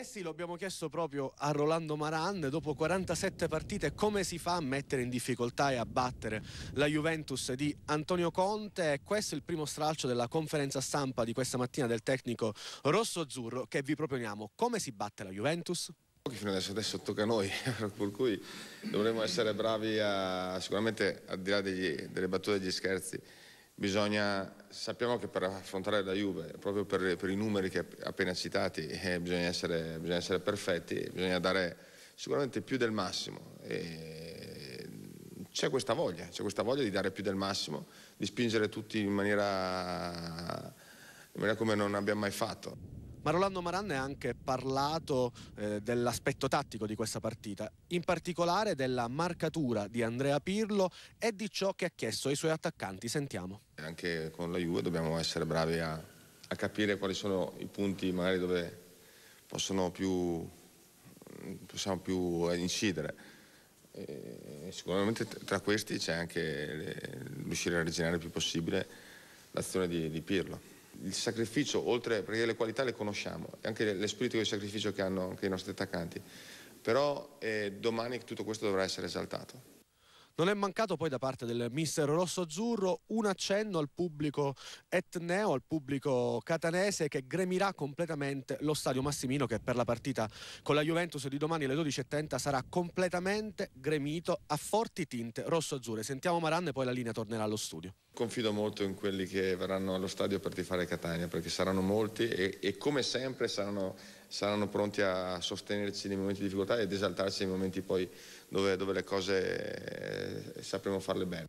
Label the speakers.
Speaker 1: Eh sì, lo abbiamo chiesto proprio a Rolando Maran, dopo 47 partite come si fa a mettere in difficoltà e a battere la Juventus di Antonio Conte. Questo è il primo stralcio della conferenza stampa di questa mattina del tecnico rosso-azzurro che vi proponiamo. Come si batte la Juventus? Che
Speaker 2: fino adesso, adesso tocca a noi, per cui dovremmo essere bravi a, sicuramente al di là degli, delle battute e degli scherzi bisogna, sappiamo che per affrontare la Juve, proprio per, per i numeri che appena citati, eh, bisogna, essere, bisogna, essere, perfetti, bisogna dare sicuramente più del massimo. c'è questa voglia, c'è questa voglia di dare più del massimo, di spingere tutti in maniera, in maniera come non abbiamo mai fatto
Speaker 1: ma Rolando Maran ha anche parlato eh, dell'aspetto tattico di questa partita, in particolare della marcatura di Andrea Pirlo e di ciò che ha chiesto ai suoi attaccanti. Sentiamo.
Speaker 2: Anche con la Juve dobbiamo essere bravi a, a capire quali sono i punti magari dove possono più, possiamo più incidere. E sicuramente tra questi c'è anche riuscire a rigenerare il più possibile l'azione di, di Pirlo il sacrificio, oltre perché le qualità le conosciamo, anche lo spirito di sacrificio che hanno anche i nostri attaccanti, però eh, domani tutto questo dovrà essere esaltato.
Speaker 1: Non è mancato poi da parte del mister rosso-azzurro un accenno al pubblico etneo, al pubblico catanese che gremirà completamente lo stadio Massimino che per la partita con la Juventus di domani alle 12.30 sarà completamente gremito a forti tinte rosso-azzurre. Sentiamo Maran e poi la linea tornerà allo studio.
Speaker 2: Confido molto in quelli che verranno allo stadio per tifare Catania perché saranno molti e, e come sempre saranno saranno pronti a sostenerci nei momenti di difficoltà ed esaltarci nei momenti poi dove, dove le cose eh, sapremo farle bene.